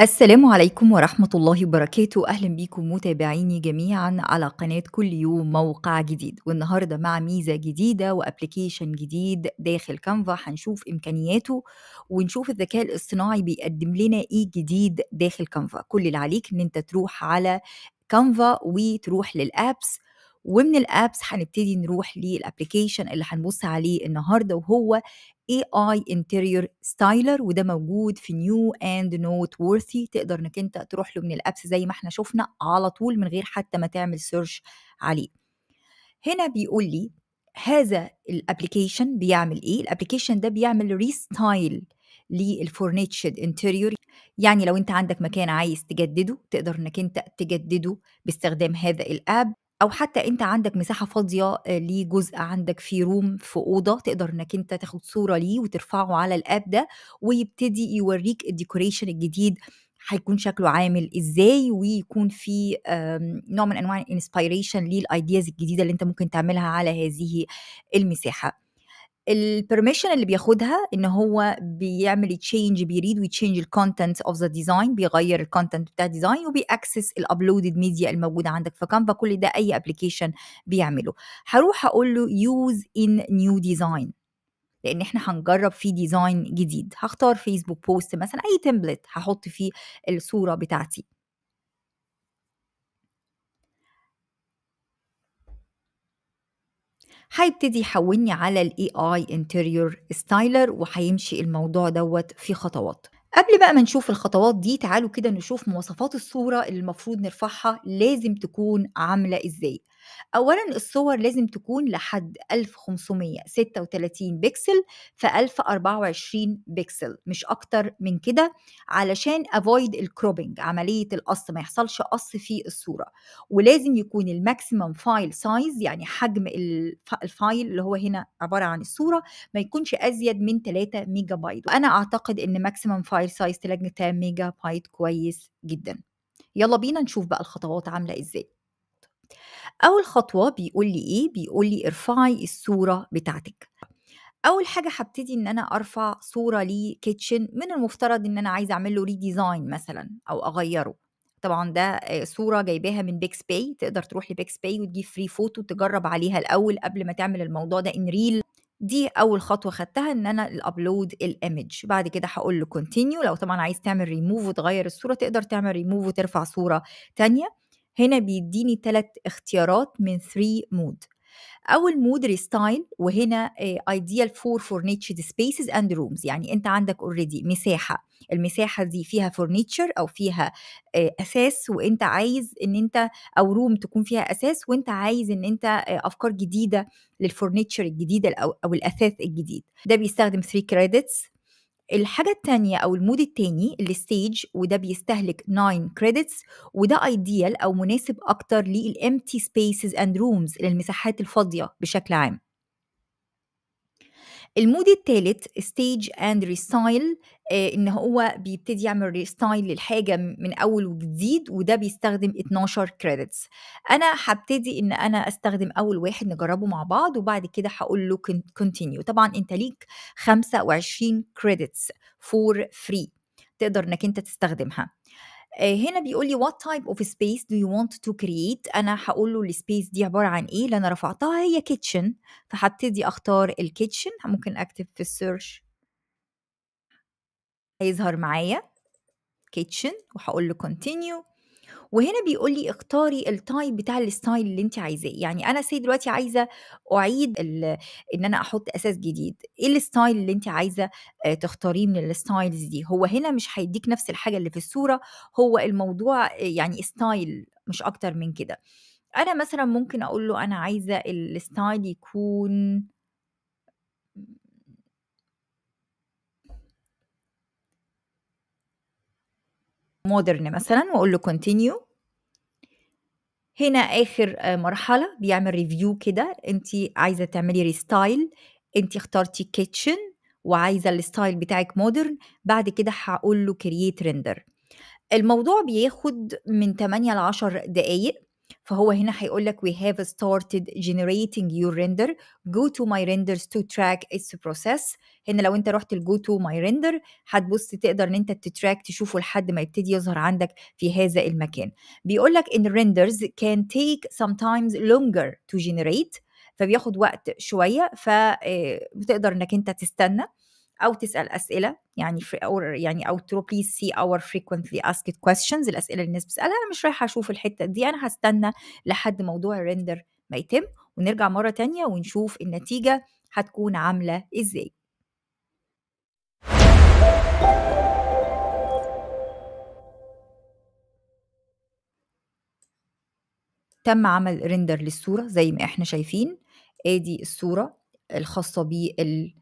السلام عليكم ورحمة الله وبركاته أهلا بيكم متابعيني جميعا على قناة كل يوم موقع جديد والنهاردة مع ميزة جديدة وابليكيشن جديد داخل كانفا هنشوف إمكانياته ونشوف الذكاء الاصطناعي بيقدم لنا إيه جديد داخل كانفا كل اللي عليك إن أنت تروح على كانفا وتروح للأبس ومن الابس هنبتدي نروح للابلكيشن اللي هنبص عليه النهارده وهو اي اي Styler ستايلر وده موجود في نيو اند نوت وورثي تقدر انك انت تروح له من الابس زي ما احنا شفنا على طول من غير حتى ما تعمل سيرش عليه هنا بيقول لي هذا الابلكيشن بيعمل ايه الابلكيشن ده بيعمل ريستايل للفورنيتشد انتيريور يعني لو انت عندك مكان عايز تجدده تقدر انك انت تجدده باستخدام هذا الاب او حتى انت عندك مساحه فاضيه ليه آه، جزء عندك في روم في اوضه تقدر انك انت تاخد صوره ليه وترفعه على الاب ده ويبتدي يوريك الديكوريشن الجديد هيكون شكله عامل ازاي ويكون في نوع من انواع الانسبيريشن للايدياز الجديده اللي انت ممكن تعملها على هذه المساحه البرميشن اللي بياخدها ان هو بيعمل تشينج بيريد ويتشينج الكونتنت اوف ذا ديزاين بيغير الكونتنت بتاع الديزاين وبيأكسس الابلودد ميديا الموجوده عندك في كانفا كل ده اي ابلكيشن بيعمله هروح اقول له يوز ان نيو ديزاين لان احنا هنجرب فيه ديزاين جديد هختار فيسبوك بوست مثلا اي تمبلت هحط فيه الصوره بتاعتي هيبتدي يحولني على الاي اي انتيريور ستايلر وهيمشي الموضوع دوت في خطوات قبل بقى ما نشوف الخطوات دي تعالوا كده نشوف مواصفات الصورة اللي المفروض نرفعها لازم تكون عاملة ازاي أولا الصور لازم تكون لحد 1536 بكسل في 1024 بكسل مش أكتر من كده علشان افويد الكروبينج عملية القص ما يحصلش قص في الصورة ولازم يكون الماكسيمم فايل سايز يعني حجم الفايل اللي هو هنا عبارة عن الصورة ما يكونش أزيد من 3 ميجا بايت وأنا أعتقد إن ماكسيمم فايل فايل سايز تلاقي 2 ميجا بايت كويس جدا يلا بينا نشوف بقى الخطوات عامله ازاي اول خطوه بيقول لي ايه بيقول لي ارفعي الصوره بتاعتك اول حاجه هبتدي ان انا ارفع صوره لكيتشن من المفترض ان انا عايزه اعمل له ريديزاين مثلا او اغيره طبعا ده آه، صوره جايباها من بيكس باي تقدر تروح لبيكس باي وتجيب فري فوتو تجرب عليها الاول قبل ما تعمل الموضوع ده ان ريل دي اول خطوه خدتها ان انا الابلود الايمج بعد كده هقول له كونتينيو لو طبعا عايز تعمل ريموف وتغير الصوره تقدر تعمل ريموف وترفع صوره تانية هنا بيديني ثلاث اختيارات من 3 مود او المود ريستايل وهنا ايديال فور فورنيتشر سبيسز اند رومز يعني انت عندك اوريدي مساحه المساحه دي فيها فورنيتشر او فيها اساس آه، وانت عايز ان انت او روم تكون فيها اساس وانت عايز ان انت آه، افكار جديده للفورنيتشر الجديده او الاثاث الجديد ده بيستخدم 3 كريدتس الحاجة التانية أو المود التاني الستيج وده بيستهلك 9 كريدتس وده ايديال أو مناسب أكتر للـ empty spaces and rooms للمساحات الفاضية بشكل عام المود التالت stage and restyle آه، ان هو بيبتدي يعمل ريستايل للحاجه من اول وجديد وده بيستخدم 12 كريدتس انا هبتدي ان انا استخدم اول واحد نجربه مع بعض وبعد كده هقول له كونتينيو طبعا انت ليك 25 كريدتس فور فري تقدر انك انت تستخدمها آه، هنا بيقول لي what type of space do you want to create انا هقول له السبيس دي عباره عن ايه اللي انا رفعتها هي كيتشن فهبتدي اختار الكيتشن ممكن اكتب في السيرش هيظهر معايا كيتشن وهقول له كونتينيو وهنا بيقول لي اختاري التايب بتاع الستايل اللي انت عايزاه يعني انا سي دلوقتي عايزه اعيد ان انا احط اساس جديد ايه الستايل اللي انت عايزه آه، تختاريه من الستايلز دي هو هنا مش هيديك نفس الحاجه اللي في الصوره هو الموضوع آه، يعني ستايل مش اكتر من كده انا مثلا ممكن اقول له انا عايزه الستايل يكون مودرن مثلا واقول له كونتينيو هنا اخر آه، مرحله بيعمل ريفيو كده انت عايزه تعملي ريستايل انت اخترتي كيتشن وعايزه الستايل بتاعك مودرن بعد كده هقول له كرييت ريندر الموضوع بياخد من 8 ل 10 دقايق فهو هنا هيقول لك we have started generating your render go to my renders to track its process هنا لو انت رحت go تو ماي ريندر هتبص تقدر ان انت تتراك تشوفه لحد ما يبتدي يظهر عندك في هذا المكان بيقول لك ان الريندرز can take sometimes longer to generate فبياخد وقت شويه فبتقدر آه، انك انت تستنى او تسال اسئله يعني او يعني او تو بليز سي اور فريكوينتلي اسكت كويستشنز الاسئله اللي الناس بتسالها انا مش رايحه اشوف الحته دي انا هستنى لحد موضوع الريندر ما يتم ونرجع مره تانية ونشوف النتيجه هتكون عامله ازاي تم عمل ريندر للصوره زي ما احنا شايفين ادي الصوره الخاصه بال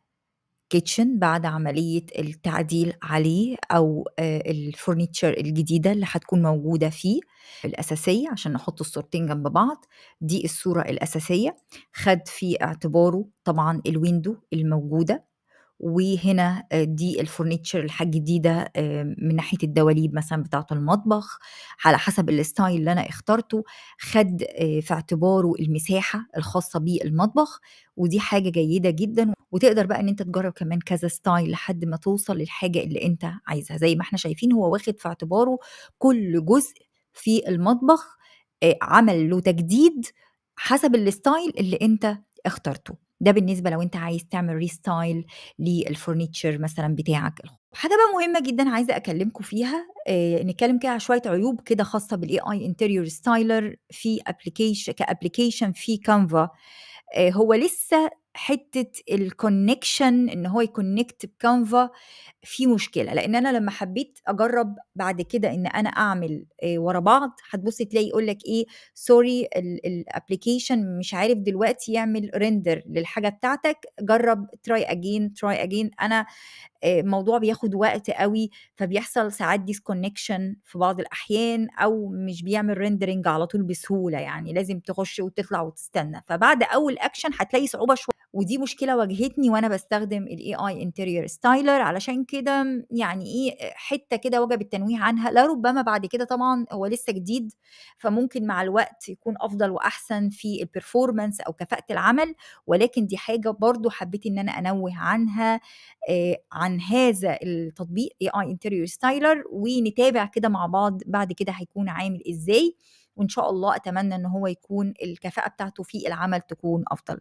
كيتشن بعد عملية التعديل عليه أو آه، الفورنيتشر الجديدة اللي هتكون موجودة فيه الأساسية عشان نحط الصورتين جنب بعض دي الصورة الأساسية خد في اعتباره طبعا الويندو الموجودة وهنا آه، دي الفورنيتشر الحاجة جديدة آه، من ناحية الدواليب مثلا بتاعة المطبخ على حسب الستايل اللي أنا اخترته خد آه، في اعتباره المساحة الخاصة بالمطبخ ودي حاجة جيدة جدا وتقدر بقى ان انت تجرب كمان كذا ستايل لحد ما توصل للحاجة اللي انت عايزها زي ما احنا شايفين هو واخد في اعتباره كل جزء في المطبخ عمل له تجديد حسب الستايل اللي انت اخترته ده بالنسبه لو انت عايز تعمل ريستايل للفورنيتشر مثلا بتاعك حاجه بقى مهمه جدا عايزه اكلمكم فيها إيه نتكلم كده على شويه عيوب كده خاصه بالاي اي انتريور ستايلر في ابلكيشن كابلكيشن في كانفا إيه هو لسه حته الكونكشن ان هو يكونكت بكانفا في مشكله لان انا لما حبيت اجرب بعد كده ان انا اعمل إيه ورا بعض هتبص تلاقي يقول لك ايه سوري الابلكيشن مش عارف دلوقتي يعمل ريندر للحاجه بتاعتك جرب تراي اجين تراي اجين انا آه، الموضوع بياخد وقت قوي فبيحصل ساعات ديسكونكشن في بعض الاحيان او مش بيعمل ريندرنج على طول بسهوله يعني لازم تخش وتطلع وتستنى فبعد اول اكشن هتلاقي صعوبه شويه ودي مشكله واجهتني وانا بستخدم الاي اي انتيرير ستايلر علشان كده يعني ايه حته كده وجب التنويه عنها لا ربما بعد كده طبعا هو لسه جديد فممكن مع الوقت يكون افضل واحسن في البرفورمانس او كفاءه العمل ولكن دي حاجه برضو حبيت ان انا انوه عنها آه عن هذا التطبيق اي اي انتيرير ستايلر ونتابع كده مع بعض بعد كده هيكون عامل ازاي وان شاء الله اتمنى ان هو يكون الكفاءه بتاعته في العمل تكون افضل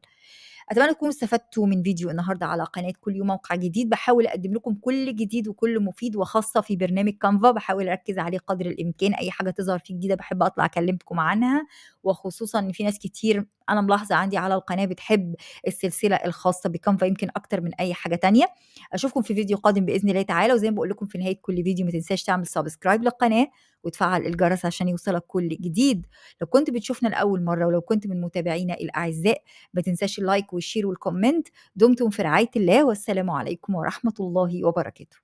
اتمنى تكونوا استفدتوا من فيديو النهارده على قناه كل يوم موقع جديد بحاول اقدم لكم كل جديد وكل مفيد وخاصه في برنامج كانفا بحاول اركز عليه قدر الامكان اي حاجه تظهر فيه جديده بحب اطلع اكلمكم عنها وخصوصا ان في ناس كتير انا ملاحظه عندي على القناه بتحب السلسله الخاصه بكانفا يمكن اكتر من اي حاجه تانية اشوفكم في فيديو قادم باذن الله تعالى وزي ما بقول لكم في نهايه كل فيديو ما تنساش تعمل سبسكرايب للقناه وتفعل الجرس عشان يوصلك كل جديد لو كنت بتشوفنا لاول مره ولو كنت من متابعينا الاعزاء ما تنساش اللايك والشير والكومنت دمتم في رعايه الله والسلام عليكم ورحمه الله وبركاته